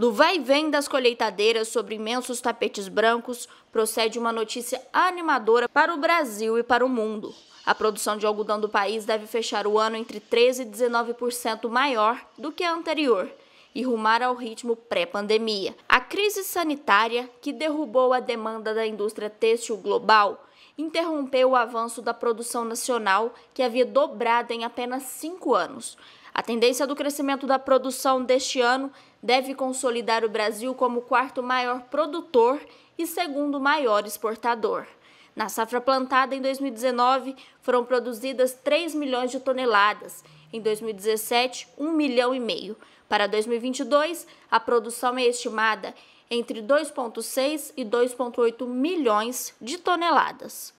Do vai e vem das colheitadeiras sobre imensos tapetes brancos, procede uma notícia animadora para o Brasil e para o mundo. A produção de algodão do país deve fechar o ano entre 13% e 19% maior do que a anterior e rumar ao ritmo pré-pandemia. A crise sanitária, que derrubou a demanda da indústria têxtil global, interrompeu o avanço da produção nacional, que havia dobrado em apenas cinco anos. A tendência do crescimento da produção deste ano deve consolidar o Brasil como quarto maior produtor e segundo maior exportador. Na safra plantada em 2019, foram produzidas 3 milhões de toneladas, em 2017, 1 milhão e meio. Para 2022, a produção é estimada entre 2,6 e 2,8 milhões de toneladas.